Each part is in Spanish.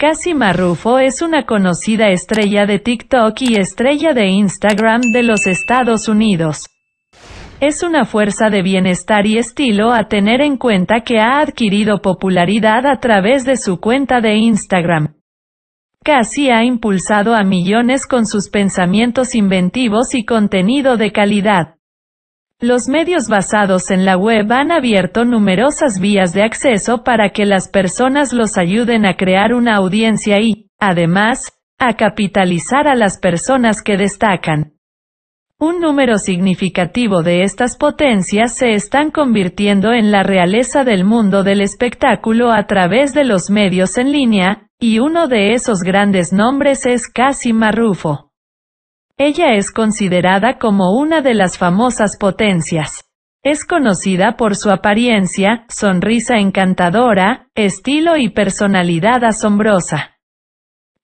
Cassie Marrufo es una conocida estrella de TikTok y estrella de Instagram de los Estados Unidos. Es una fuerza de bienestar y estilo a tener en cuenta que ha adquirido popularidad a través de su cuenta de Instagram. casi ha impulsado a millones con sus pensamientos inventivos y contenido de calidad. Los medios basados en la web han abierto numerosas vías de acceso para que las personas los ayuden a crear una audiencia y, además, a capitalizar a las personas que destacan. Un número significativo de estas potencias se están convirtiendo en la realeza del mundo del espectáculo a través de los medios en línea, y uno de esos grandes nombres es Casima Rufo. Ella es considerada como una de las famosas potencias. Es conocida por su apariencia, sonrisa encantadora, estilo y personalidad asombrosa.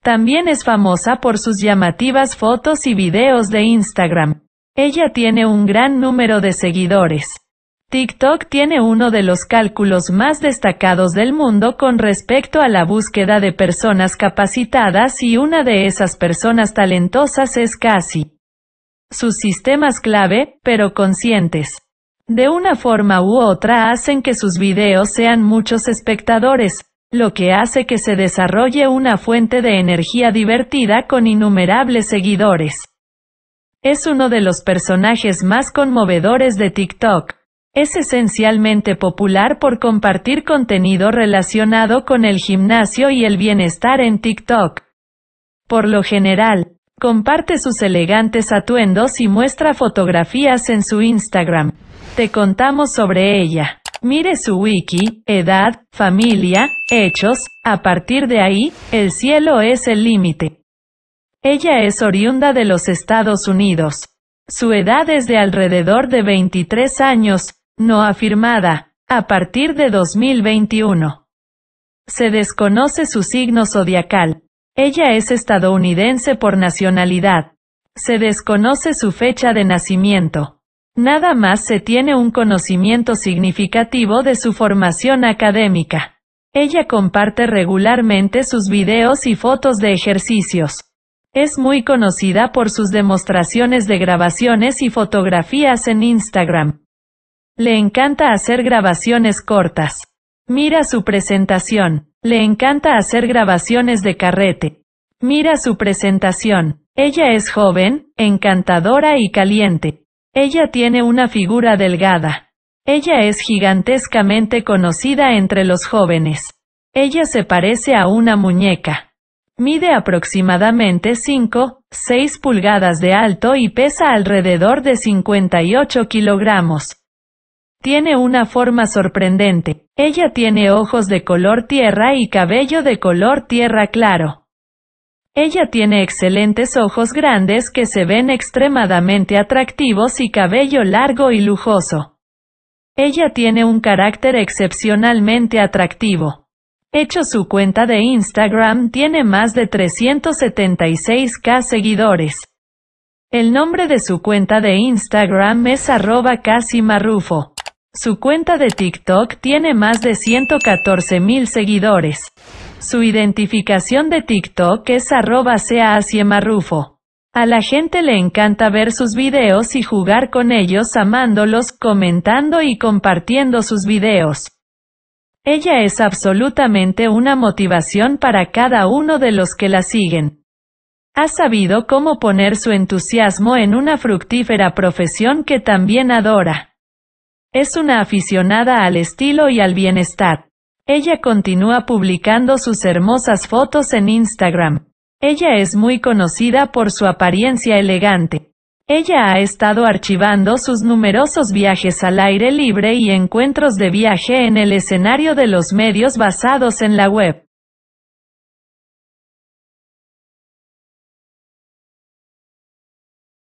También es famosa por sus llamativas fotos y videos de Instagram. Ella tiene un gran número de seguidores. TikTok tiene uno de los cálculos más destacados del mundo con respecto a la búsqueda de personas capacitadas y una de esas personas talentosas es Cassie. sus sistemas clave, pero conscientes. De una forma u otra hacen que sus videos sean muchos espectadores, lo que hace que se desarrolle una fuente de energía divertida con innumerables seguidores. Es uno de los personajes más conmovedores de TikTok es esencialmente popular por compartir contenido relacionado con el gimnasio y el bienestar en TikTok. Por lo general, comparte sus elegantes atuendos y muestra fotografías en su Instagram. Te contamos sobre ella. Mire su wiki, edad, familia, hechos, a partir de ahí, el cielo es el límite. Ella es oriunda de los Estados Unidos. Su edad es de alrededor de 23 años, no afirmada, a partir de 2021. Se desconoce su signo zodiacal. Ella es estadounidense por nacionalidad. Se desconoce su fecha de nacimiento. Nada más se tiene un conocimiento significativo de su formación académica. Ella comparte regularmente sus videos y fotos de ejercicios. Es muy conocida por sus demostraciones de grabaciones y fotografías en Instagram. Le encanta hacer grabaciones cortas. Mira su presentación. Le encanta hacer grabaciones de carrete. Mira su presentación. Ella es joven, encantadora y caliente. Ella tiene una figura delgada. Ella es gigantescamente conocida entre los jóvenes. Ella se parece a una muñeca. Mide aproximadamente 5, 6 pulgadas de alto y pesa alrededor de 58 kilogramos. Tiene una forma sorprendente. Ella tiene ojos de color tierra y cabello de color tierra claro. Ella tiene excelentes ojos grandes que se ven extremadamente atractivos y cabello largo y lujoso. Ella tiene un carácter excepcionalmente atractivo. Hecho su cuenta de Instagram tiene más de 376k seguidores. El nombre de su cuenta de Instagram es arroba marrufo. Su cuenta de TikTok tiene más de 114 mil seguidores. Su identificación de TikTok es arroba sea A la gente le encanta ver sus videos y jugar con ellos amándolos, comentando y compartiendo sus videos. Ella es absolutamente una motivación para cada uno de los que la siguen. Ha sabido cómo poner su entusiasmo en una fructífera profesión que también adora. Es una aficionada al estilo y al bienestar. Ella continúa publicando sus hermosas fotos en Instagram. Ella es muy conocida por su apariencia elegante. Ella ha estado archivando sus numerosos viajes al aire libre y encuentros de viaje en el escenario de los medios basados en la web.